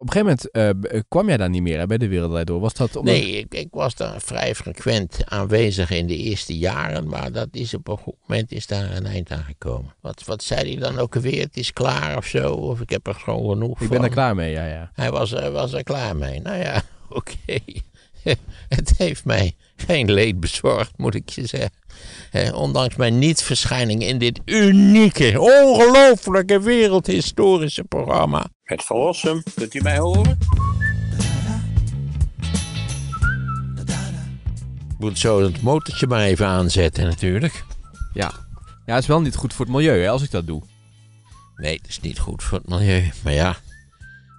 Op een gegeven moment eh, kwam jij daar niet meer bij de Wereldwijd Door. Was dat Nee, ik, was daar vrij frequent aanwezig in de eerste jaren. Maar dat is op een goed moment is daar een eind aan gekomen. Wat, wat zei hij dan ook weer? Het is klaar of zo? Of ik heb er gewoon genoeg van. Ik ben er klaar mee, ja. ja. Hij was, uh, was er klaar mee. Nou ja, oké. het heeft mij geen leed bezorgd, moet ik je zeggen. ondanks mijn niet-verschijning in dit unieke, ongelooflijke wereldhistorische programma, met Verlossum, kunt u mij horen? Moet zo het motortje maar even aanzetten natuurlijk. Ja, ja het is wel niet goed voor het milieu hè, als ik dat doe. Nee, het is niet goed voor het milieu. Maar ja,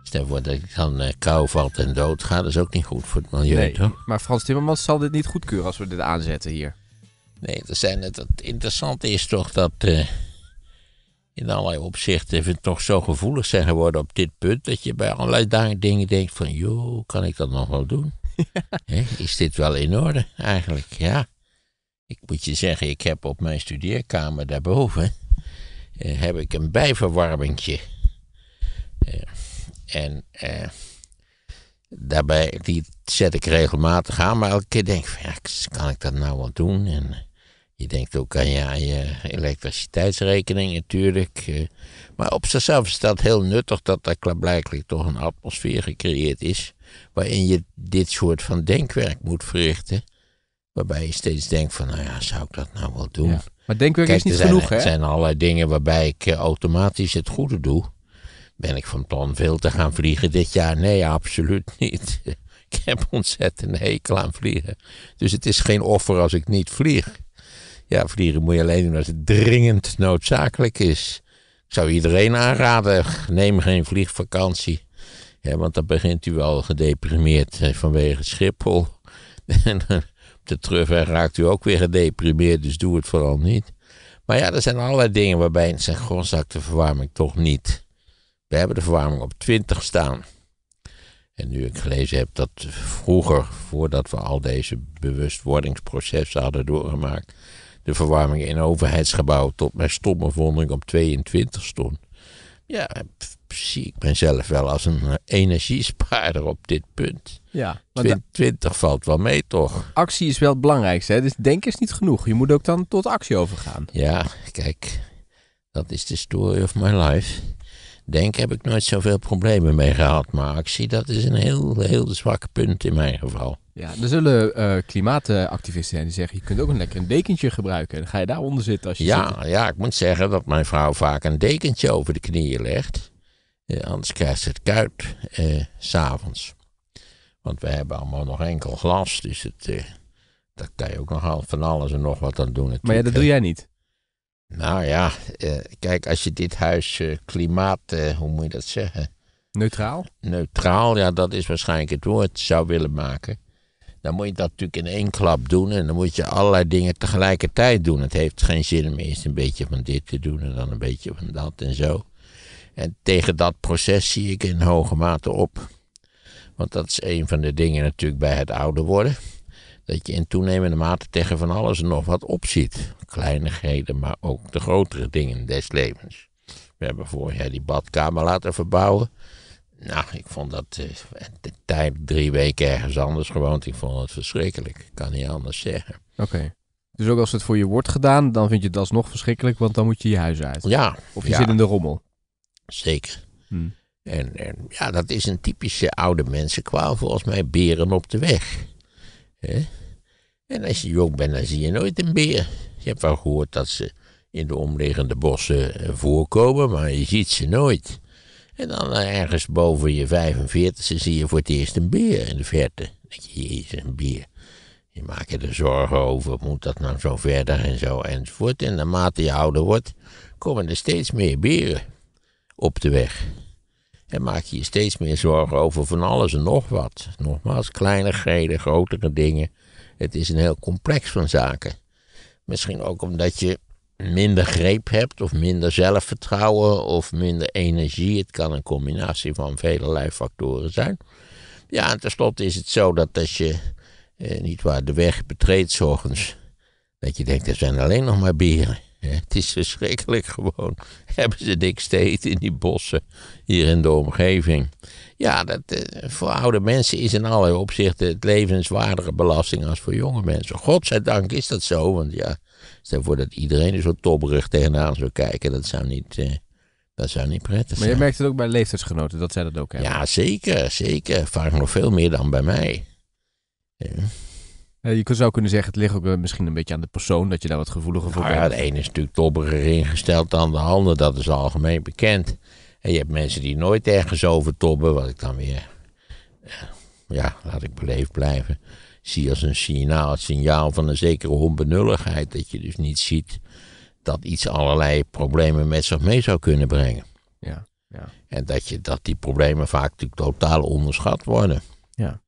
stel voor dat ik dan eh, kou valt en dood ga, dat is ook niet goed voor het milieu, nee, toch? Maar Frans Timmermans zal dit niet goedkeuren als we dit aanzetten hier. Nee, zijn, het, het interessante is toch dat... Eh, in allerlei opzichten even toch zo gevoelig zijn geworden op dit punt. Dat je bij allerlei dingen denkt van, joh, kan ik dat nog wel doen? is dit wel in orde eigenlijk? Ja. Ik moet je zeggen, ik heb op mijn studeerkamer daarboven eh, heb ik een bijverwarmingje. Eh, en eh, daarbij, die zet ik regelmatig aan, maar elke keer denk ik, van, ja, kan ik dat nou wel doen? En je denkt ook aan je, elektriciteitsrekening natuurlijk. Eh, maar op zichzelf is dat heel nuttig dat er blijkbaar toch een atmosfeer gecreëerd is. waarin je dit soort van denkwerk moet verrichten. Waarbij je steeds denkt: van nou ja, zou ik dat nou wel doen? Maar denkwerk is niet zijn, genoeg, hè? Er zijn allerlei dingen waarbij ik eh, automatisch het goede doe. Ben ik van plan veel te gaan vliegen dit jaar? Nee, absoluut niet. Ik heb ontzettend hekel aan vliegen. Dus het is geen offer als ik niet vlieg. Ja, vliegen moet je alleen doen als het dringend noodzakelijk is. Ik zou iedereen aanraden, neem geen vliegvakantie. want dan begint u al gedeprimeerd vanwege Schiphol. En eh, op de terugweg raakt u ook weer gedeprimeerd, dus doe het vooral niet. Maar ja, er zijn allerlei dingen waarbij in zijn grondzak de verwarming toch niet. We hebben de verwarming op 20 staan. En nu ik gelezen heb dat vroeger, voordat we al deze bewustwordingsprocessen hadden doorgemaakt, de verwarming in overheidsgebouw tot mijn stomme wondering op 22 stond. Ja, zie ik mezelf wel als een eh, energiespaarder op dit punt. Ja, 20, valt wel mee, toch? Actie is wel het belangrijkste. Hè? Dus denken is niet genoeg. Je moet ook dan tot actie overgaan. Ja, kijk, dat is de story of my life. Denk heb ik nooit zoveel problemen mee gehad. Maar ik zie dat is een heel, heel zwak punt in mijn geval. Ja, er zullen eh, klimaatactivisten zijn die zeggen: je kunt ook een lekker een dekentje gebruiken. En dan ga je daaronder zitten als je. Ja, ja, ik moet zeggen dat mijn vrouw vaak een dekentje over de knieën legt. anders krijgt ze het kuit s eh, s'avonds. Want we hebben allemaal nog enkel glas, dus het, eh, daar kan je ook nog van alles en nog wat aan doen. Natuurlijk. Maar dat doe jij niet? Nou ja, eh, kijk, als je dit huis eh, klimaat, eh, hoe moet je dat zeggen? Neutraal? Neutraal, ja, dat is waarschijnlijk het woord, zou willen maken. Dan moet je dat natuurlijk in één klap doen en dan moet je allerlei dingen tegelijkertijd doen. Het heeft geen zin om eerst een beetje van dit te doen en dan een beetje van dat en zo. En tegen dat proces zie ik in hoge mate op. Want dat is een van de dingen natuurlijk bij het ouder worden dat je in toenemende mate tegen van alles en nog wat opziet. Kleinigheden, maar ook de grotere dingen des levens. We hebben vorig jaar die badkamer laten verbouwen. Nou, ik vond dat eh, de tijd drie weken ergens anders gewoond. Ik vond het verschrikkelijk. Ik kan niet anders zeggen. Oké. Dus ook als het voor je wordt gedaan, dan vind je het alsnog verschrikkelijk, want dan moet je je huis uit. Ja. Of je zit in de rommel. Zeker. Hmm. En, en, ja, dat is een typische oude mensenkwaal, volgens mij, beren op de weg. En als je jong bent, dan zie je nooit een beer. Je hebt wel gehoord dat ze in de omliggende bossen eh, voorkomen, maar je ziet ze nooit. En dan eh, ergens boven je 45 e zie je voor het eerst een beer in de verte. denk je, is een beer. Je maakt je er zorgen over, moet dat nou zo verder en zo enzovoort. En naarmate je ouder wordt, komen er steeds meer beren op de weg. En maak je je steeds meer zorgen over van alles en nog wat. Nogmaals, kleinigheden, grotere dingen. Het is een heel complex van zaken. Misschien ook omdat je minder greep hebt, of minder zelfvertrouwen, of minder energie. Het kan een combinatie van vele factoren zijn. Ja, en tenslotte is het zo dat als je eh, niet waar de weg betreedt, zorgens, dat je denkt, er zijn alleen nog maar beren. Het is verschrikkelijk gewoon. Hebben ze niks te eten in die bossen hier in de omgeving? Ja, dat, eh, voor oude mensen is in allerlei opzichten het levenswaardere belasting als voor jonge mensen. Godzijdank is dat zo, want ja, stel voor dat iedereen er zo tobberig tegenaan zou kijken, dat zou niet... Eh, dat zou niet prettig zijn. Maar je merkt het ook bij leeftijdsgenoten, dat zij dat ook hebben. Ja, zeker, zeker. Vaak nog veel meer dan bij mij. Ja. Eh, je zou kunnen zeggen, het ligt ook misschien een beetje aan de persoon dat je daar wat gevoeliger voor nou bent. Ja, de ene is natuurlijk tobberiger ingesteld dan de ander, dat is algemeen bekend. En je hebt mensen die nooit ergens over tobben, wat ik dan weer, eh, ja, laat ik beleefd blijven, zie als een signaal, het signaal van een zekere onbenulligheid. Dat je dus niet ziet dat iets allerlei problemen met zich mee zou kunnen brengen. Ja, ja. En dat, je, dat die problemen vaak natuurlijk totaal onderschat worden. Ja.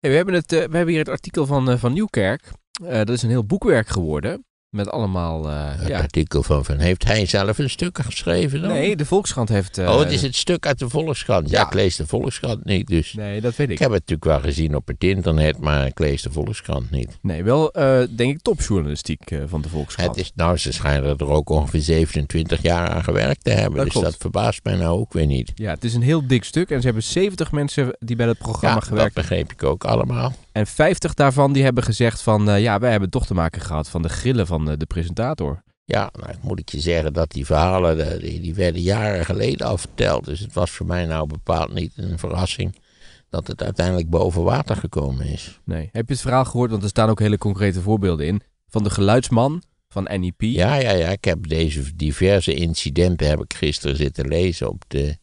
Hey, we, hebben het, eh, we hebben hier het artikel van, eh, van Nieuwkerk. dat is een heel boekwerk geworden. Met allemaal... het eh, artikel van Van... Heeft hij zelf een stuk geschreven dan? Nee, de Volkskrant heeft... Eh, oh, het is het stuk uit de Volkskrant. Ja, ja, ik lees de Volkskrant niet, dus... Nee, dat weet ik. Ik heb het natuurlijk wel gezien op het internet, maar ik lees de Volkskrant niet. Nee, wel, eh, denk ik, topjournalistiek van de Volkskrant. Het is, nou, ze schijnen er ook ongeveer 27 jaar aan gewerkt te hebben. dus dat verbaast mij nou ook weer niet. Ja, het is een heel dik stuk. En ze hebben 70 mensen die bij het programma ja, gewerkt. dat begreep ik ook allemaal. En 50 daarvan die hebben gezegd van... ja, wij hebben toch te maken gehad van de grillen van eh, de presentator. Ja, nou, moet ik je zeggen dat die verhalen, eh, die, die werden jaren geleden al verteld. Dus het was voor mij nou bepaald niet een verrassing dat het uiteindelijk boven water gekomen is. Nee. Heb je het verhaal gehoord? Want er staan ook hele concrete voorbeelden in. Van de geluidsman van NEP. Ja, ja, ja. Ik heb deze diverse incidenten heb ik gisteren zitten lezen op, de,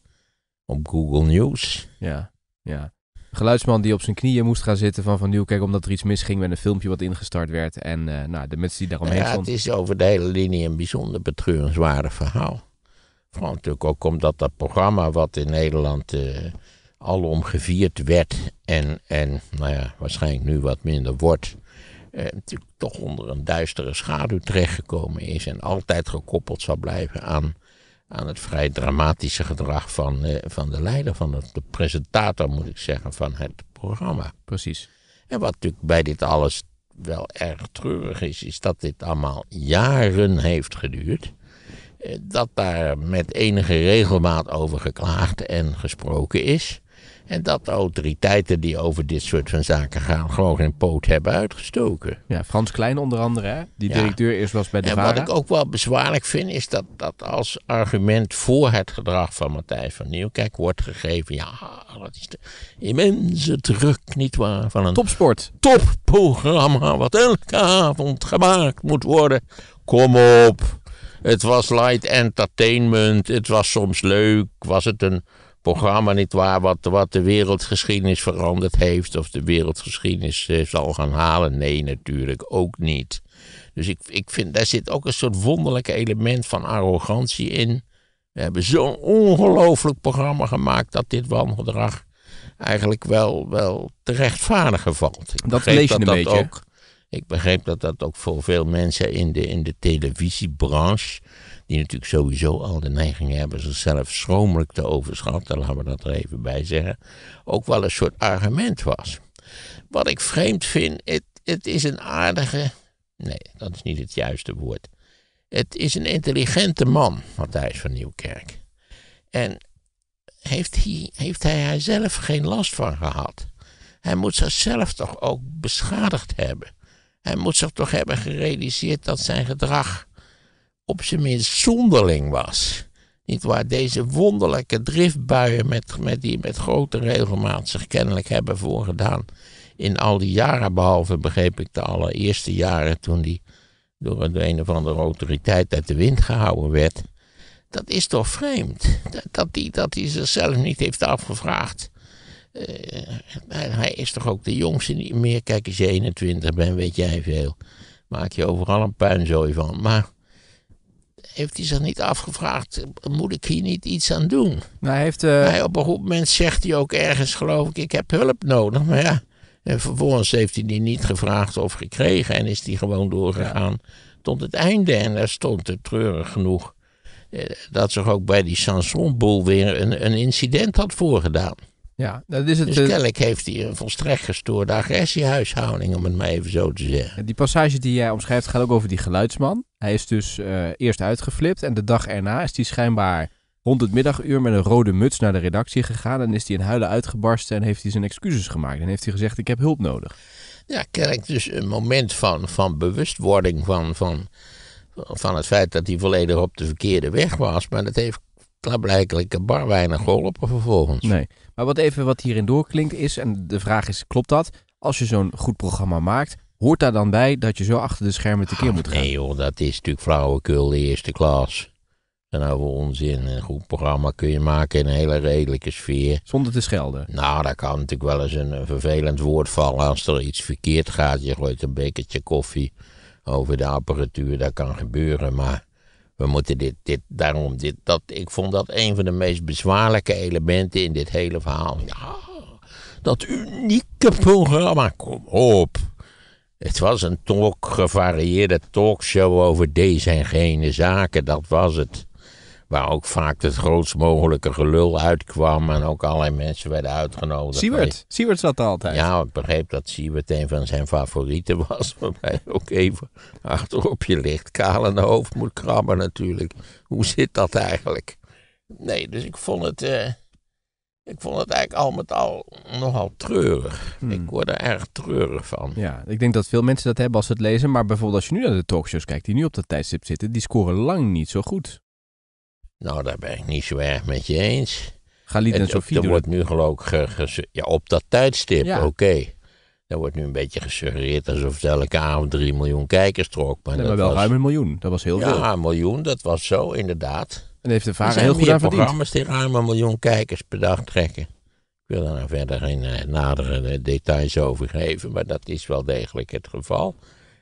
op Google News. Ja, ja geluidsman die op zijn knieën moest gaan zitten van Van Nieuwkerk... omdat er iets misging met een filmpje wat ingestart werd. En eh, nou, de mensen die daaromheen stonden... Ja, het is over de hele linie een bijzonder betreurenswaardig verhaal. Vooral natuurlijk ook omdat dat programma wat in Nederland uh, alom gevierd werd... en, en nou ja, waarschijnlijk nu wat minder wordt... Eh, natuurlijk toch onder een duistere schaduw terechtgekomen is... en altijd gekoppeld zal blijven aan aan het vrij dramatische gedrag van, eh, van de leider, van de presentator moet ik zeggen, van het programma. Precies. En wat natuurlijk bij dit alles wel erg treurig is, is dat dit allemaal jaren heeft geduurd. Eh, dat daar met enige regelmaat over geklaagd en gesproken is. En dat de autoriteiten die over dit soort van zaken gaan gewoon geen poot hebben uitgestoken. Ja, Frans Klein onder andere, die directeur eerst was bij de En wat ik ook wel bezwaarlijk vind, is dat dat als argument voor het gedrag van Matthijs van Nieuwkijk wordt gegeven. Ja, dat is de immense druk, nietwaar? Van een topsport. Topprogramma wat elke avond gemaakt moet worden. Kom op. Het was light entertainment. Het was soms leuk. Was het een programma niet waar wat, wat de wereldgeschiedenis veranderd heeft of de wereldgeschiedenis eh, zal gaan halen. Nee, natuurlijk ook niet. Dus ik, ik vind, daar zit ook een soort wonderlijk element van arrogantie in. We hebben zo'n ongelooflijk programma gemaakt dat dit wangedrag eigenlijk wel, wel te rechtvaardigen valt. dat lees je dat een beetje. Ook, ik begreep dat dat ook voor veel mensen in de, in de televisiebranche die natuurlijk sowieso al de neiging hebben zichzelf schromelijk te overschatten, laten we dat er even bij zeggen, ook wel een soort argument was. Wat ik vreemd vind, het, het is een aardige. Nee, dat is niet het juiste woord. Het is een intelligente man, Matthijs van Nieuwkerk. En heeft hij, heeft hij er zelf geen last van gehad? Hij moet zichzelf toch ook beschadigd hebben. Hij moet zich toch hebben gerealiseerd dat zijn gedrag op zijn minst zonderling was. Niet waar deze wonderlijke driftbuien met, met die met grote regelmaat zich kennelijk hebben voorgedaan. In al die jaren, behalve begreep ik de allereerste jaren toen die door een of andere autoriteit uit de wind gehouden werd. Dat is toch vreemd? Dat, dat die, dat die zichzelf niet heeft afgevraagd. Eh, hij is toch ook de jongste niet meer? Kijk, als je 21 bent, weet jij veel. Maak je overal een puinzooi van. Maar heeft hij zich niet afgevraagd, moet ik hier niet iets aan doen? Nou, heeft, eh, op een goed moment zegt hij ook ergens, geloof ik, ik heb hulp nodig. Maar ja, en vervolgens heeft hij die niet gevraagd of gekregen en is die gewoon doorgegaan tot het einde. En daar stond er treurig genoeg eh, dat zich ook bij die Sansonboel weer een, een incident had voorgedaan. Ja, dat is het. Dus eh, kennelijk heeft hij een volstrekt gestoorde agressiehuishouding, om het maar even zo te zeggen. Die passage die jij omschrijft gaat ook over die geluidsman. Hij is dus eh, eerst uitgeflipt en de dag erna is hij schijnbaar rond het middaguur met een rode muts naar de redactie gegaan. En is hij in huilen uitgebarsten en heeft hij zijn excuses gemaakt. En heeft hij gezegd, ik heb hulp nodig. Ja, kennelijk dus een moment van, van bewustwording van, van, van het feit dat hij volledig op de verkeerde weg was. Maar dat heeft blijkbaar bar weinig geholpen vervolgens. Nee. Maar wat even wat hierin doorklinkt is, en de vraag is, klopt dat? Als je zo'n goed programma maakt, hoort daar dan bij dat je zo achter de schermen tekeer moet gaan? Nee joh, dat is natuurlijk flauwekul de eerste klas. En nou over onzin. Een goed programma kun je maken in een hele redelijke sfeer. Zonder te schelden. Nou, dat kan natuurlijk wel eens een, een vervelend woord vallen als er iets verkeerd gaat. Je gooit een bekertje koffie over de apparatuur, dat kan gebeuren. Maar we moeten dit, dit, daarom dit, dat. Ik vond dat een van de meest bezwaarlijke elementen in dit hele verhaal. Ja, dat unieke programma, kom op. Het was een talk, gevarieerde talkshow over deze en gene zaken, dat was het. Waar ook vaak het grootst mogelijke gelul uitkwam. En ook allerlei mensen werden uitgenodigd. Siewert, Siewert zat er altijd. Ja, ik begreep dat Siewert een van zijn favorieten was. Waarbij ook even achterop je ligt. kale hoofd moet krabben natuurlijk. Hoe zit dat eigenlijk? Nee, dus ik vond het... Eh, ik vond het eigenlijk al met al nogal treurig. Hmm. Ik word er erg treurig van. Ja, ik denk dat veel mensen dat hebben als ze het lezen. Maar bijvoorbeeld als je nu naar de talkshows kijkt die nu op dat tijdstip zitten, die scoren lang niet zo goed. Nou, daar ben ik niet zo erg met je eens. Galit en, Sofie Er wordt nu geloof ik ge, ja, op dat tijdstip, oké. Okay. wordt nu een beetje gesuggereerd alsof het elke avond 3 miljoen kijkers trok. Maar, wel ruim een miljoen, dat was heel ja, veel. Ja, een miljoen, dat was zo inderdaad. En heeft de vader heel goed aan programma's die ruim een miljoen kijkers per dag trekken. Ik wil daar nou verder geen eh, nadere eh, details over geven, maar dat is wel degelijk het geval.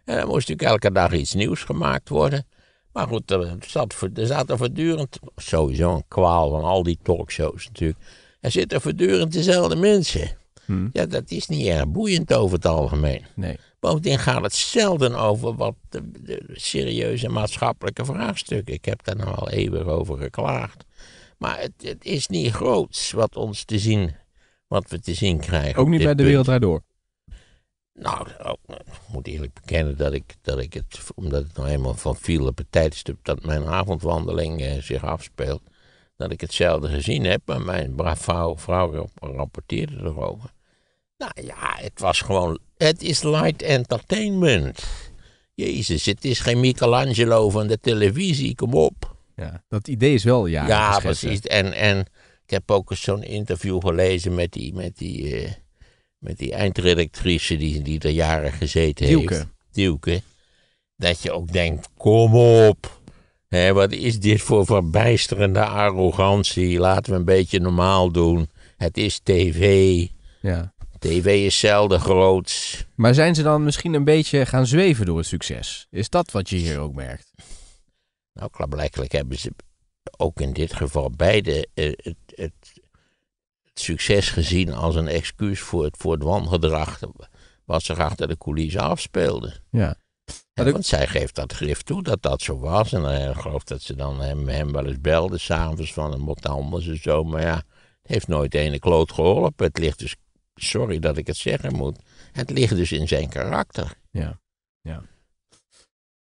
En er moest natuurlijk elke dag iets nieuws gemaakt worden. Maar goed, er, eh, zat, er zaten voortdurend, sowieso een kwaal van al die talkshows natuurlijk. Er zitten voortdurend dezelfde mensen. Hmm. Ja, dat is niet erg boeiend over het algemeen. Nee. Bovendien gaat het zelden over wat de, serieuze maatschappelijke vraagstukken. Ik heb daar nou al eeuwig over geklaagd. Maar het, het, is niet groots wat ons te zien, wat we te zien krijgen. Ook niet bij de wereld daardoor. Nou, oh, ik moet eerlijk bekennen dat ik, dat ik het, omdat het nou eenmaal van viel op het tijdstip dat mijn avondwandeling eh, zich afspeelt, dat ik hetzelfde gezien heb. maar mijn vrouw, vrouw rapporteerde erover. Nou ja, het was gewoon, het is light entertainment. Jezus, het is geen Michelangelo van de televisie, kom op. Ja, dat idee is wel ja. Ja, precies. En, en ik heb ook eens zo'n interview gelezen met die, met die... Eh, met die eindredactrice die, die er jaren gezeten heeft. Dielke. Dat je ook denkt, kom op. wat is dit voor verbijsterende arrogantie? Laten we een beetje normaal doen. Het is tv. Ja. TV is zelden groot. Maar zijn ze dan misschien een beetje gaan zweven door het succes? Is dat wat je hier ook merkt? Nou, blijkbaar hebben ze ook in dit geval beide eh, het, het, succes gezien als een excuus voor het, voor het wangedrag wat zich achter de coulissen afspeelde. Ja. want zij geeft dat grif toe dat dat zo was. En eh, ik geloof dat ze dan hem, hem wel eens belde s'avonds van een eh, wat anders en zo. Maar ja, het heeft nooit ene kloot geholpen. Het ligt dus, sorry dat ik het zeggen moet, het ligt dus in zijn karakter. Ja, ja.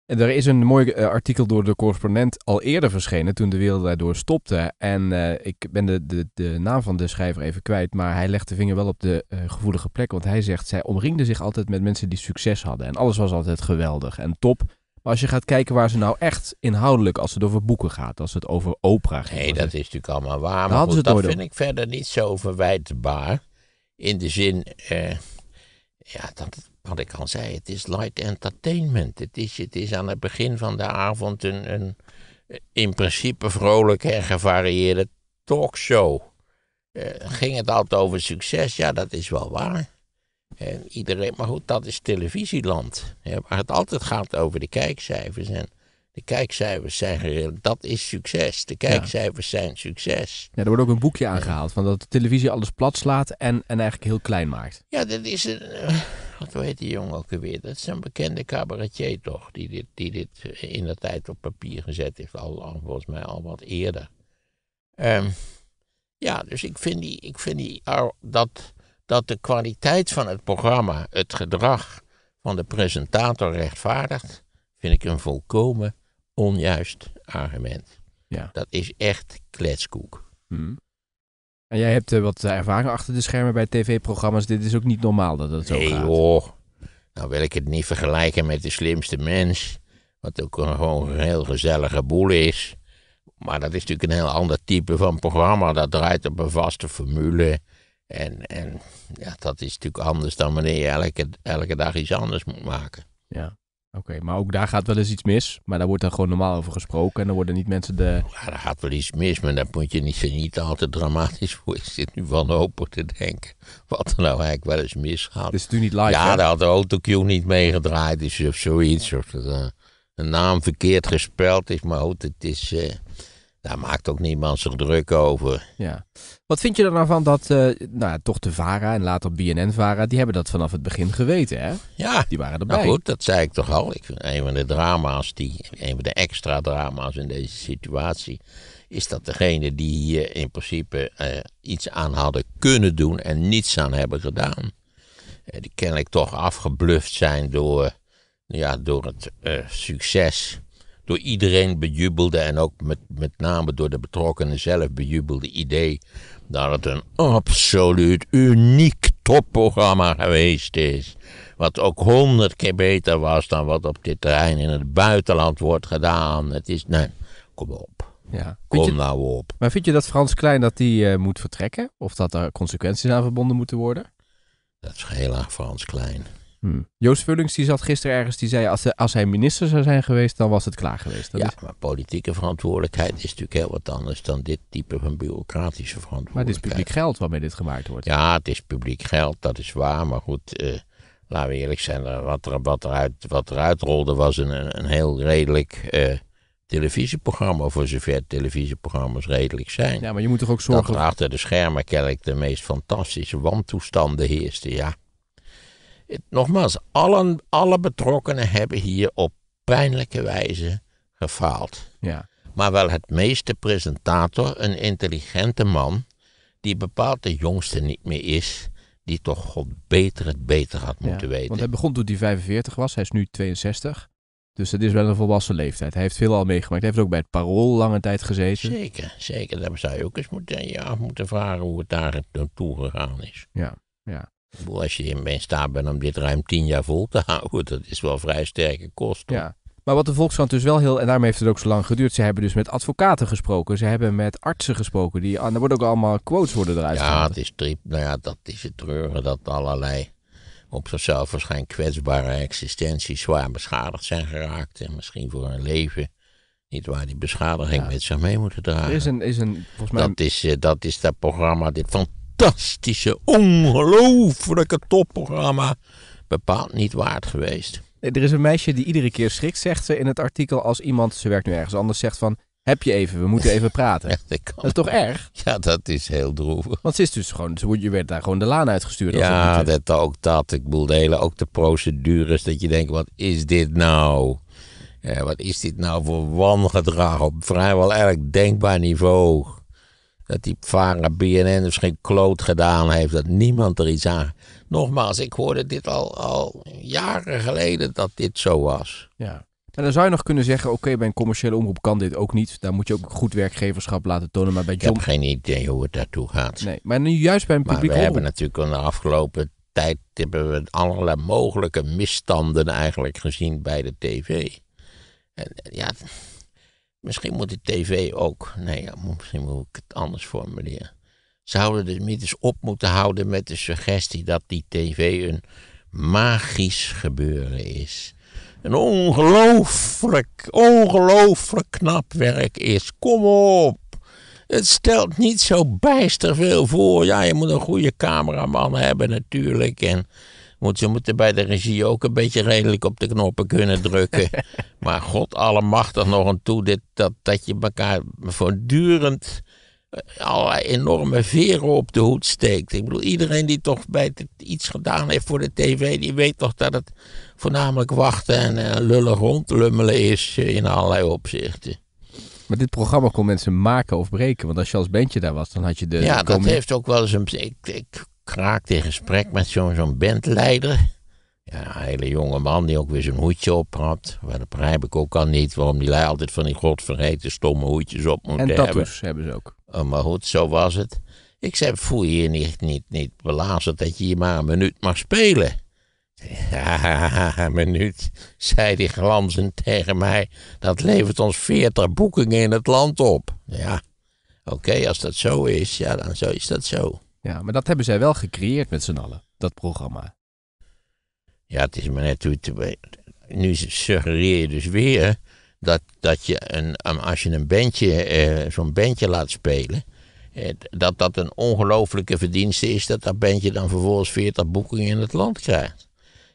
Er is een mooi eh, artikel door de correspondent al eerder verschenen toen de wereld daardoor stopte. En eh, ik ben de, de, de naam van de schrijver even kwijt, maar hij legt de vinger wel op de eh, gevoelige plek. Want hij zegt, zij omringde zich altijd met mensen die succes hadden. En alles was altijd geweldig en top. Maar als je gaat kijken waar ze nou echt inhoudelijk, als het over boeken gaat, als het over opera gaat. Nee, hey, dat is natuurlijk allemaal waar. Maar dat vind ik verder niet zo verwijtbaar. In de zin, ja, dat wat ik al zei, het is light entertainment. Het is, het is aan het begin van de avond een, een in principe vrolijke en gevarieerde talkshow. Eh, ging het altijd over succes? Ja, dat is wel waar. En iedereen, maar goed, dat is televisieland. Hè, waar het altijd gaat over de kijkcijfers. En de kijkcijfers zijn dat is succes. De kijkcijfers zijn succes. Ja, er wordt ook een boekje aangehaald van dat de televisie alles plat slaat en, en eigenlijk heel klein maakt. Ja, dat is een. Eh, wat weet heet die jongen ook alweer? Dat is een bekende cabaretier toch, die dit, die dit eh, in de tijd op papier gezet heeft, al volgens mij al wat eerder. Ehm, ja, dus ik vind, die, ik vind die, dat, dat de kwaliteit van het programma het gedrag van de presentator rechtvaardigt, vind ik een volkomen onjuist argument. Ja. Dat is echt kletskoek. Hmm. En jij hebt eh, wat eh, ervaring achter de schermen bij tv-programma's. Dit is ook niet normaal dat het zo gaat. Nee hoor. Nou wil ik het niet vergelijken met de slimste mens. Wat ook een, gewoon een heel gezellige boel is. Maar dat is natuurlijk een heel ander type van programma. Dat draait op een vaste formule. En, en ja, dat is natuurlijk anders dan wanneer je elke, elke dag iets anders moet maken. Ja. Oké, maar ook daar gaat wel eens iets mis. Maar daar wordt dan gewoon normaal over gesproken. En dan worden niet mensen de... Ja, daar gaat wel iets mis, maar daar moet je niet, niet al te dramatisch voor. Ik zit nu wanhopig te denken wat er nou eigenlijk wel eens misgaat. Het is natuurlijk niet live, Ja, daar had de autocue niet meegedraaid is dus of zoiets. Of dat eh, een naam verkeerd gespeld is. Maar goed, het is... Eh, daar maakt ook niemand zich druk over. Ja. Wat vind je er nou van dat uh, nou, toch de VARA en later BNN-VARA, die hebben dat vanaf het begin geweten, hè? Ja. Die waren erbij. Nou goed, dat zei ik toch al. een van de drama's, die, een van de extra drama's in deze situatie, is dat degene die hier in principe eh, iets aan hadden kunnen doen en niets aan hebben gedaan, eh, die kennelijk toch afgebluft zijn door, ja, door het succes door iedereen bejubelde en ook met, met name door de betrokkenen zelf bejubelde idee dat het een absoluut uniek topprogramma geweest is. Wat ook honderd keer beter was dan wat op dit terrein in het buitenland wordt gedaan. Het is, nee, kom op. Ja. Kom nou op. Maar vind je dat Frans Klein dat die eh, moet vertrekken? Of dat er consequenties aan verbonden moeten worden? Dat is heel erg Frans Klein. Hmm. Joost Vullings die zat gisteren ergens, die zei als, als hij minister zou zijn geweest, dan was het klaar geweest. Dat ja, is... maar politieke verantwoordelijkheid is natuurlijk heel wat anders dan dit type van bureaucratische verantwoordelijkheid. Maar het is publiek geld waarmee dit gemaakt wordt. Ja, het is publiek geld, dat is waar. Maar goed, eh, laten we eerlijk zijn, wat, er, wat, eruit, wat eruit rolde was een, een heel redelijk... Eh, televisieprogramma, voor zover televisieprogramma's redelijk zijn. Ja, maar je moet toch ook zorgen... Dat achter de schermen kennelijk de meest fantastische wantoestanden heersten, ja nogmaals, allen, alle betrokkenen hebben hier op pijnlijke wijze gefaald. Ja. Maar wel het meeste presentator, een intelligente man, die bepaald de jongste niet meer is, die toch God beter het beter had moeten weten. Want hij begon toen hij 45 was, hij is nu 62. Dus dat is wel een volwassen leeftijd. Hij heeft veel al meegemaakt. Hij heeft ook bij het parool lange tijd gezeten. Zeker, zeker. Dan zou je ook eens moeten, ja, moeten vragen hoe het daar naartoe gegaan is. Ja, ja. Als je in staat bent om dit ruim tien jaar vol te houden, dat is wel vrij sterke kosten. Ja. Maar wat de Volkskrant dus wel heel, en daarmee heeft het ook zo lang geduurd, ze hebben dus met advocaten gesproken, ze hebben met artsen gesproken. Die, ah, er worden ook allemaal quotes worden eruit Ja, het is triep, nou ja, dat is het treuren dat allerlei op zichzelf waarschijnlijk kwetsbare existenties zwaar beschadigd zijn geraakt. En misschien voor hun leven niet waar die beschadiging met zich mee moeten dragen. Er is een, is een, volgens mij... dat, is, eh, dat is dat programma, dit fantastische, ongelooflijke topprogramma bepaald niet waard geweest. Er is een meisje die iedere keer schrikt, zegt ze in het artikel, als iemand, ze werkt nu ergens anders, zegt van, heb je even, we moeten even praten. dat, is toch erg? Ja, dat is heel droevig. Want ze is dus gewoon, je werd daar gewoon de laan uitgestuurd. Ja, dat ook dat. Ik bedoel, hele, ook de procedures, dat je denkt, wat is dit nou? wat is dit nou voor wangedrag op vrijwel elk denkbaar niveau? Dat die Vara BNN misschien geen kloot gedaan heeft. Dat niemand er iets aan. Nogmaals, ik hoorde dit al, al jaren geleden dat dit zo was. Ja. En nou, dan zou je nog kunnen zeggen: oké, bij een commerciële omroep kan dit ook niet. Daar moet je ook goed werkgeverschap laten tonen. Maar bij John... Ik heb geen idee hoe het daartoe gaat. Nee, maar nu juist bij een publiek. Maar we hebben natuurlijk in de afgelopen tijd hebben we allerlei mogelijke misstanden eigenlijk gezien bij de tv. En ja, Misschien moet de tv ook. Nee, ja, misschien moet ik het anders formuleren. Zouden de mythes op moeten houden met de suggestie dat die tv een magisch gebeuren is. Een ongelooflijk, ongelooflijk knap werk is. Kom op. Het stelt niet zo bijster veel voor. Ja, je moet een goede cameraman hebben natuurlijk. En ze moeten bij de regie ook een beetje redelijk op de knoppen kunnen drukken. maar god allemachtig nog een toe dit, dat, dat je elkaar voortdurend eh, allerlei enorme veren op de hoed steekt. Ik bedoel, iedereen die toch bij iets gedaan heeft voor de tv, die weet toch dat het voornamelijk wachten en uh, lullig rondlummelen is eh, in allerlei opzichten. Maar dit programma kon mensen maken of breken. Want als je als bandje daar was, dan had je de. Ja, dat heeft ook wel eens een. Ik, ik raakte in gesprek met zo'n zo'n bandleider. Ja, een hele jonge man die ook weer zijn hoedje op had. Maar dat begrijp ik ook al niet, waarom die lui altijd van die godvergeten stomme hoedjes op moet hebben. En tattoos hebben. hebben ze ook. Oh, maar goed, zo was het. Ik zei, voel je je niet, niet, niet belazerd dat je hier maar een minuut mag spelen? een minuut, zei die glanzend tegen mij. Dat levert ons veertig boekingen in het land op. Ja, oké, als dat zo is, ja, dan zo is dat zo. Ja, maar dat hebben zij wel gecreëerd met z'n allen, dat programma. Ja, het is maar net hoe Nu suggereer je dus weer dat, dat je een, als je een bandje, eh, zo'n bandje laat spelen, eh, dat dat een ongelofelijke verdienste is dat dat bandje dan vervolgens 40 boekingen in het land krijgt.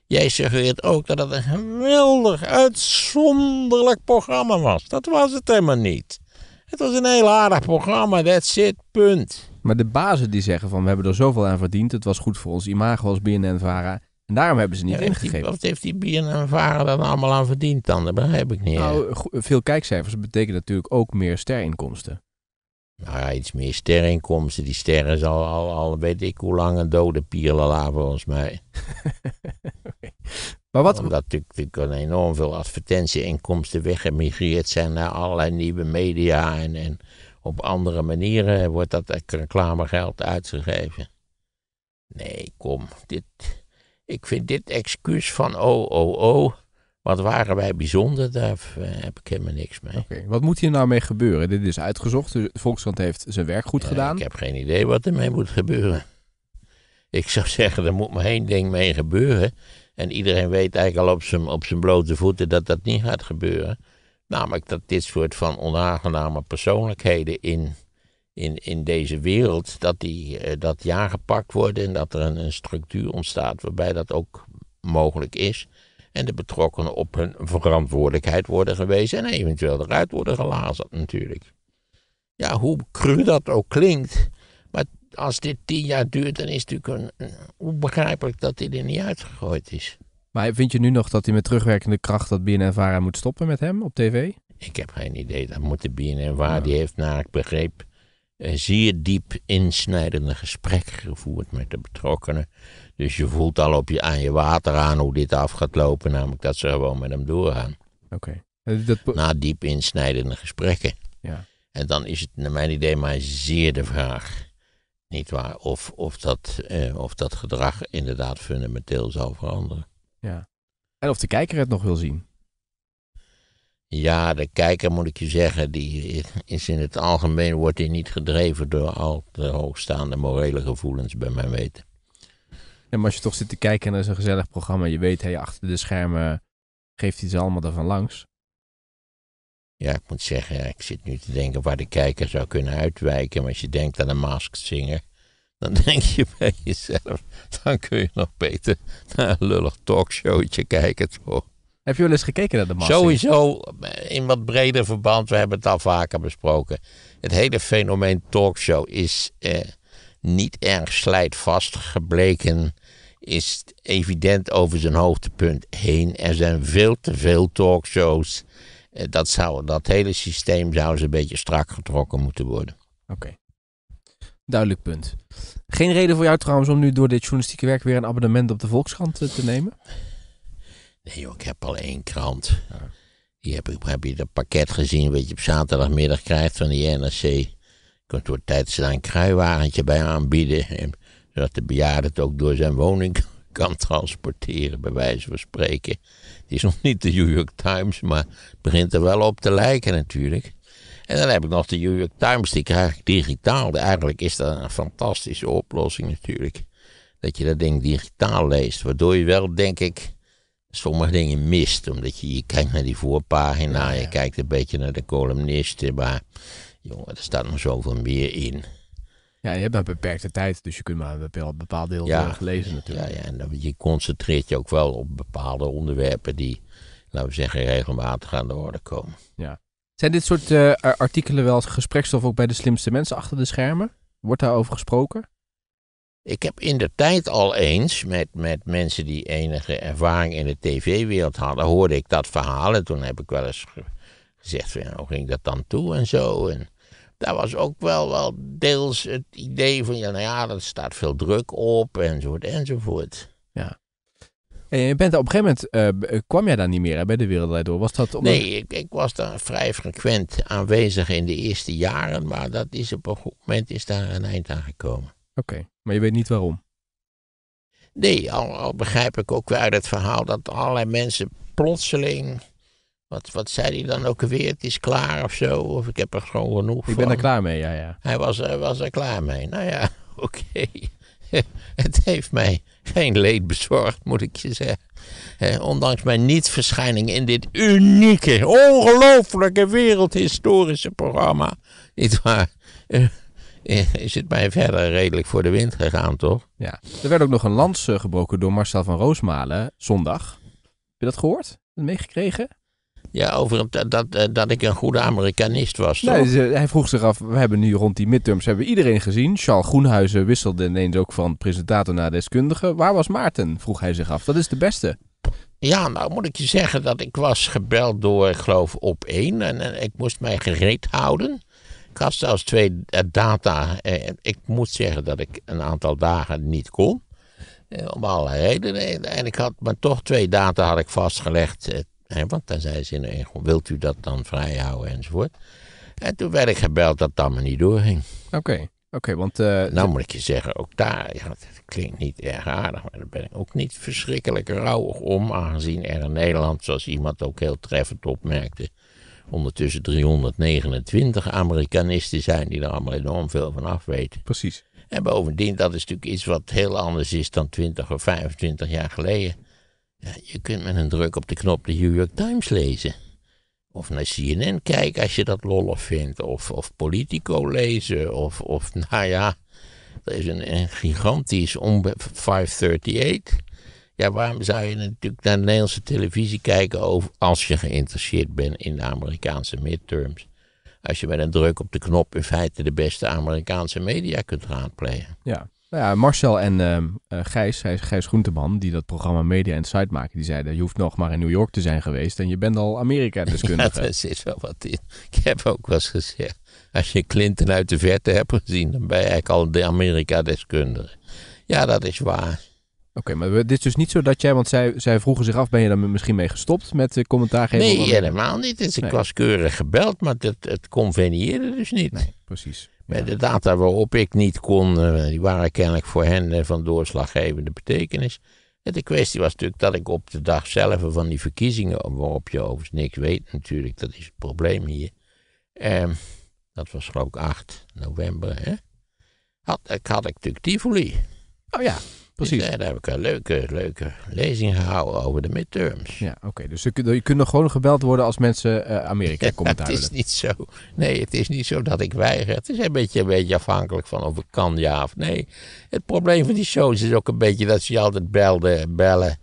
Jij suggereert ook dat het een geweldig, uitzonderlijk programma was. Dat was het helemaal niet. Het was een heel aardig programma, that's it, punt. Maar de bazen die zeggen van we hebben er zoveel aan verdiend. Het was goed voor ons imago als BNN-Vara. En daarom hebben ze niet ja, ingegeven. wat heeft die BNN-Vara dan allemaal aan verdiend dan? Dat begrijp ik niet. Nou, veel kijkcijfers betekent natuurlijk ook meer sterinkomsten. Nou ja, iets meer sterinkomsten. Die sterren zal al, al, weet ik hoe lang een dode pierlala volgens mij. Maar wat... Omdat natuurlijk enorm veel advertentieinkomsten weggemigreerd zijn naar allerlei nieuwe media en, en op andere manieren wordt dat reclamegeld uitgegeven. Nee, kom, dit, ik vind dit excuus van oh, oh, oh, wat waren wij bijzonder, daar heb ik helemaal niks mee. wat moet hier nou mee gebeuren? Dit is uitgezocht, de Volkskrant heeft zijn werk goed eh, gedaan. Ik heb geen idee wat ermee moet gebeuren. Ik zou zeggen, er moet maar één ding mee gebeuren. En iedereen weet eigenlijk al op zijn, op zijn blote voeten dat dat niet gaat gebeuren. Namelijk dat dit soort van onaangename persoonlijkheden in, in, in deze wereld, dat die eh, dat ja gepakt worden en dat er een, structuur ontstaat waarbij dat ook mogelijk is. En de betrokkenen op hun verantwoordelijkheid worden gewezen en eventueel eruit worden gelazerd natuurlijk. Ja, hoe cru dat ook klinkt, maar als dit tien jaar duurt, dan is het natuurlijk onbegrijpelijk dat dit er niet uitgegooid is. Maar vind je nu nog dat hij met terugwerkende kracht dat BNN Vara moet stoppen met hem op tv? Ik heb geen idee. Dat moet de BNN Vara. Die heeft, naar ik begreep, een zeer diep insnijdende gesprek gevoerd met de betrokkenen. Dus je voelt al op je, aan je water aan hoe dit af gaat lopen. Namelijk dat ze gewoon met hem doorgaan. Oké. Dat... Na diep insnijdende gesprekken. Ja. En dan is het naar mijn idee maar zeer de vraag. Niet waar? Of, of, dat, eh, of dat gedrag inderdaad fundamenteel zal veranderen. Ja. En of de kijker het nog wil zien. Ja, de kijker moet ik je zeggen, die is in het algemeen wordt niet gedreven door al te hoogstaande morele gevoelens bij mijn weten. Ja, maar als je toch zit te kijken is een gezellig programma, je weet, hey, achter de schermen geeft iets ze allemaal ervan langs. Ja, ik moet zeggen, ik zit nu te denken waar de kijker zou kunnen uitwijken. Maar als je denkt aan een masked singer, dan denk je bij jezelf, dan kun je nog beter naar een lullig talkshowtje kijken toch. Heb je wel eens gekeken naar de massa? Sowieso in wat breder verband, we hebben het al vaker besproken. Het hele fenomeen talkshow is eh, niet erg slijtvast gebleken. Is evident over zijn hoogtepunt heen. Er zijn veel te veel talkshows. Eh, dat, zou, dat hele systeem zou eens een beetje strak getrokken moeten worden. Oké. Duidelijk punt. Geen reden voor jou trouwens om nu door dit journalistieke werk weer een abonnement op de Volkskrant eh, te nemen? Nee joh, ik heb al één krant. Ja. Die heb, heb je dat pakket gezien wat je op zaterdagmiddag krijgt van de NRC? Je kunt door tijd een kruiwagentje bij aanbieden. En, zodat de bejaarde het ook door zijn woning kan transporteren, bij wijze van spreken. Het is nog niet de New York Times, maar het begint er wel op te lijken natuurlijk. En dan heb ik nog eh, de New York Times, die krijg ik digitaal. Eigenlijk is dat een fantastische oplossing natuurlijk. Dat je dat ding digitaal leest. Waardoor je wel, denk ik, sommige dingen mist. Omdat je, je kijkt naar die voorpagina, je kijkt een beetje naar de columnisten. Maar jongen, er staat nog zoveel meer in. Ja, je hebt maar beperkte tijd, dus je kunt maar een bepaald, bepaald deel ja, eh, lezen natuurlijk. Ja, ja en dan, je concentreert je ook wel op bepaalde onderwerpen die, laten we zeggen, regelmatig aan de orde komen. Ja. Zijn dit soort eh, artikelen wel als gesprekstof ook bij de slimste mensen achter de schermen? Wordt daarover gesproken? Ik heb in de tijd al eens met, met mensen die enige ervaring in de tv-wereld hadden, hoorde ik dat verhaal. En toen heb ik wel eens gezegd: van, hoe ging dat dan toe en zo. En daar was ook wel, wel deels het idee van: ja, nou ja, dat staat veel druk op enzovoort enzovoort. Ja. En eh, je bent op een gegeven moment, eh, eh, kwam jij daar niet meer bij de Wereldwijd Door? Was dat Nee, ik, was daar vrij frequent aanwezig in de eerste jaren, maar dat is op een goed moment is daar een eind aan gekomen. Oké, maar je weet niet waarom? Nee, al, begrijp ik ook wel uit het verhaal dat allerlei mensen plotseling... Wat, wat zei hij dan ook weer? Het is klaar of zo? Of ik heb er gewoon genoeg van. Ik ben er klaar mee, ja, ja. Hij was, was er klaar mee. Nou ja, oké. het heeft mij geen leed bezorgd, moet ik je zeggen. ondanks mijn niet-verschijning in dit unieke, ongelooflijke wereldhistorische programma. Niet waar? Eh, is het mij verder redelijk voor de wind gegaan, toch? Ja. Er werd ook nog een lans eh, gebroken door Marcel van Roosmalen zondag. Heb je dat gehoord? Meegekregen? Ja, over dat, dat, eh, dat ik een goede Amerikanist was. Nee, hij vroeg zich af, we hebben nu rond die midterms hebben iedereen gezien. Charles Groenhuizen wisselde ineens ook van presentator naar deskundige. Waar was Maarten? Vroeg hij zich af. Dat is de beste. Ja, nou moet ik je zeggen dat ik was gebeld door, ik geloof, op één. En, ik moest mij gereed houden. Ik had zelfs twee eh, data. Eh, ik moet zeggen dat ik een aantal dagen niet kon. om alle redenen. En ik had, maar toch twee data had ik vastgelegd want dan zei ze in wilt u dat dan vrijhouden enzovoort. En toen werd ik gebeld dat dat me niet doorging. Oké. Oké, want... Eh, nou moet ik je zeggen, ook daar, ja, dat klinkt niet erg aardig, maar daar ben ik ook niet verschrikkelijk rauwig om, aangezien er in Nederland, zoals iemand ook heel treffend opmerkte, ondertussen 329 Amerikanisten zijn die er allemaal enorm veel van afweten. weten. Precies. En bovendien, dat is natuurlijk iets wat heel anders is dan 20 of 25 jaar geleden. Ja, je kunt met een druk op de knop de New York Times lezen. Of naar CNN kijken als je dat lollig vindt. Of, of Politico lezen. Of, of nou ja, er is een, een gigantisch onbe 538. Ja, waarom zou je natuurlijk naar de Nederlandse televisie kijken over, als je geïnteresseerd bent in de Amerikaanse midterms? Als je met een druk op de knop in feite de beste Amerikaanse media kunt raadplegen. Ja, nou ja, Marcel en uh, Gijs, Gijs Groenteman, die dat programma Media Insight maken, die zeiden: Je hoeft nog maar in New York te zijn geweest en je bent al Amerika-deskundige. Ja, zit wel wat in. Ik heb ook wel eens gezegd: Als je Clinton uit de verte hebt gezien, dan ben je eigenlijk al de Amerika-deskundige. Ja, dat is waar. Oké, maar dit is dus niet zo dat jij, want zij, zij vroegen zich af, ben je daar misschien mee gestopt met de commentaar geven? Nee, helemaal niet. Het is een was keurig gebeld, maar het, het convenieerde dus niet. Nee, precies. Met de data waarop ik niet kon, eh, die waren kennelijk voor hen eh, van doorslaggevende betekenis. En de kwestie was natuurlijk dat ik op de dag zelf van die verkiezingen, waarop je overigens niks weet natuurlijk, dat is het probleem hier. Eh, dat was geloof ik 8 november, hè? Had, had ik natuurlijk Tivoli. Oh ja. Dus, Precies. Dus, daar heb ik een leuke, leuke lezing gehouden over de midterms. Ja, oké. Dus je, je kunt nog gewoon gebeld worden als mensen uh, Amerika commentaar Het is niet zo. Nee, het is niet zo dat ik weiger. Het is een beetje, een beetje afhankelijk van of ik kan ja of nee. Het probleem van die shows is ook een beetje dat ze je altijd belden, bellen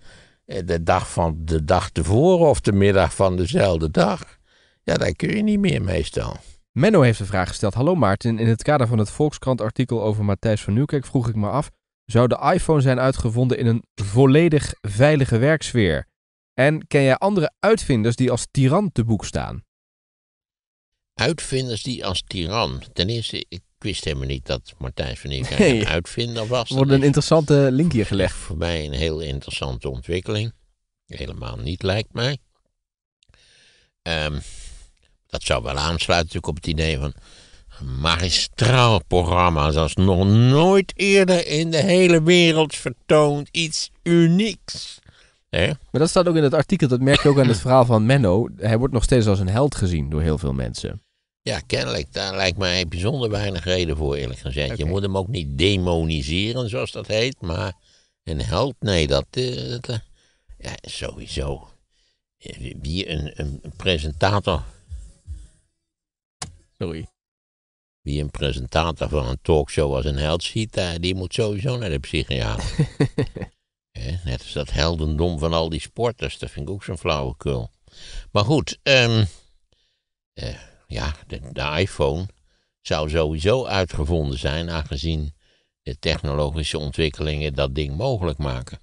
eh, de dag van de dag tevoren of de middag van dezelfde dag. Ja, daar kun je niet meer meestal. Menno heeft een vraag gesteld. Hallo Maarten, in het kader van het Volkskrant artikel over Matthijs van Nieuwkerk vroeg ik me af zou de iPhone zijn uitgevonden in een volledig veilige werksfeer? En ken jij andere uitvinders die als tiran te boek staan? Uitvinders die als tiran. Ten eerste, ik wist helemaal niet dat Martijn van Nieuwkerk een uitvinder was. Er wordt een interessante link hier gelegd. Voor mij een heel interessante ontwikkeling. Helemaal niet, lijkt mij. Ehm, dat zou wel aansluiten op het idee van magistraal programma zoals nog nooit eerder in de hele wereld vertoond. Iets unieks. He? Maar dat staat ook in het artikel, dat merk je ook aan het verhaal van Menno. Hij wordt nog steeds als een held gezien door heel veel mensen. Ja, kennelijk. Daar lijkt mij bijzonder weinig reden voor, eerlijk gezegd. Je moet hem ook niet demoniseren, zoals dat heet. Maar een held, nee, dat... Eh, eh, ja, sowieso. Eh, wie een, een presentator... Sorry. Wie een presentator van een talkshow als een held ziet, eh, die moet sowieso naar de psychiater. net als dat heldendom van al die sporters, dat vind ik ook zo'n flauwekul. Maar goed, ehm, eh, ja, de, de, iPhone zou sowieso uitgevonden zijn, aangezien de technologische ontwikkelingen dat ding mogelijk maken.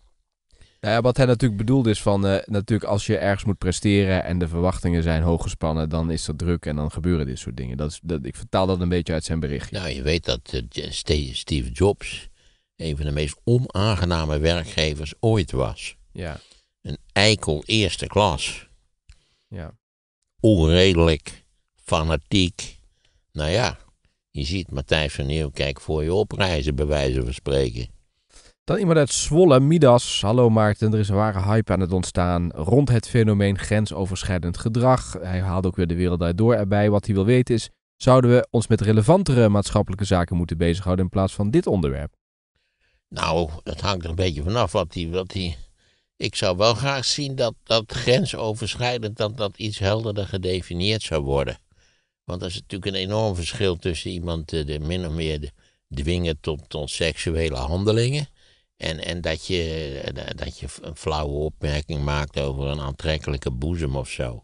Nou ja, wat hij natuurlijk bedoeld is van, eh, natuurlijk als je ergens moet presteren en de verwachtingen zijn hooggespannen, dan is dat druk en dan gebeuren dit soort dingen. Dat is, dat, ik vertaal dat een beetje uit zijn berichtje. Nou, je weet dat eh, Steve Jobs een van de meest onaangename werkgevers ooit was. Ja. Een eikel eerste klas. Ja. Onredelijk, fanatiek. Nou ja, je ziet Matthijs van kijk voor je opreizen, bij wijze van spreken. Dan iemand uit Zwolle, Midas. Hallo Maarten, er is een ware hype aan het ontstaan rond het fenomeen grensoverschrijdend gedrag. Hij haalt ook weer de wereld daardoor door erbij. Wat hij wil weten is, zouden we ons met relevantere maatschappelijke zaken moeten bezighouden in plaats van dit onderwerp? Nou, dat hangt er een beetje vanaf wat die... Wat die... Ik zou wel graag zien dat, dat grensoverschrijdend dat, dat iets helderder gedefinieerd zou worden. Want er is natuurlijk een enorm verschil tussen iemand eh, de, min of meer dwingen tot, tot seksuele handelingen en, en dat, je, eh, dat je een flauwe opmerking maakt over een aantrekkelijke boezem of zo.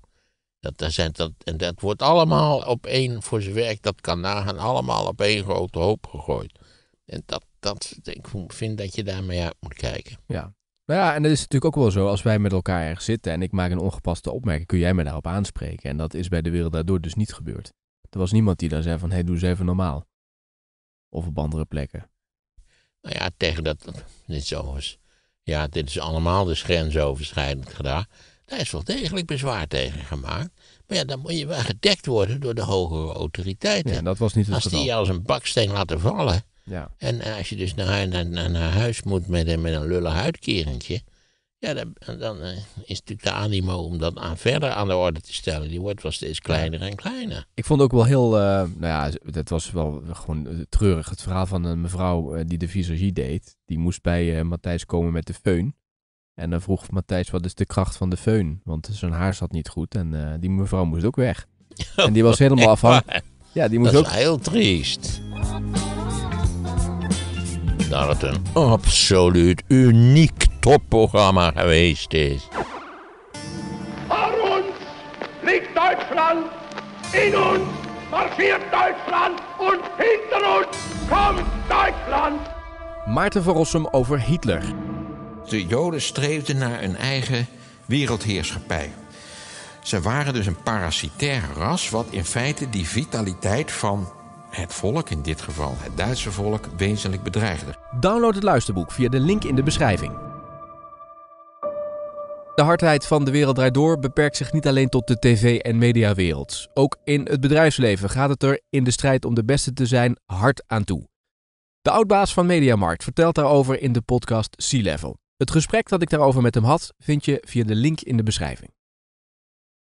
Dat, dat, zijn, dat, en dat wordt allemaal op één, voor zijn werk, dat kan nagaan, allemaal op één grote hoop gegooid. En dat, dat, ik vind dat je daarmee uit moet kijken. Ja. Nou ja, en dat is natuurlijk ook wel zo, als wij met elkaar ergens zitten en ik maak een ongepaste opmerking, kun jij me daarop aanspreken. En dat is bij de wereld daardoor dus niet gebeurd. Er was niemand die daar zei van, hé, hey, doe eens even normaal. Of op andere plekken. Nou ja, tegen dat, niet is ja, dit is allemaal dus grensoverschrijdend gedrag. Daar is wel degelijk bezwaar tegen gemaakt. Maar ja, dan moet je wel gedekt worden door de hogere autoriteiten. Ja, dat was niet het als geval. Als die je als een baksteen laten vallen. Ja. En als je dus naar, naar, naar huis moet met, met een lullig uitkerentje. Ja, dan, dan eh, is natuurlijk de animo om dat aan verder aan de orde te stellen. Die wordt wel steeds kleiner en kleiner. Ik vond ook wel heel, uh, nou ja, het was wel gewoon eh, treurig. Het verhaal van een mevrouw die de visagie deed. Die moest bij Matthijs komen met de föhn. En dan vroeg Matthijs, wat is de kracht van de föhn? Want zijn haar zat niet goed en die mevrouw moest ook weg. en die was helemaal afhankelijk. Ja, die moest dat ook... is heel triest Dat het een absoluut uniek topprogramma geweest is. Voor ons Duitsland, in ons marcheert Duitsland en hinter ons komt Duitsland. Maarten van Rossum over Hitler. De Joden streefden naar een eigen wereldheerschappij. Ze waren dus een parasitair ras, wat in feite die vitaliteit van het volk, in dit geval het Duitse volk, wezenlijk bedreigde. Download het luisterboek via de link in de beschrijving. De hardheid van de wereld draait door beperkt zich niet alleen tot de tv- en mediawereld. Ook in het bedrijfsleven gaat het er in de strijd om de beste te zijn hard aan toe. De oudbaas van Mediamarkt vertelt daarover in de podcast Sea Level. Het gesprek dat ik daarover met hem had, vind je via de link in de beschrijving.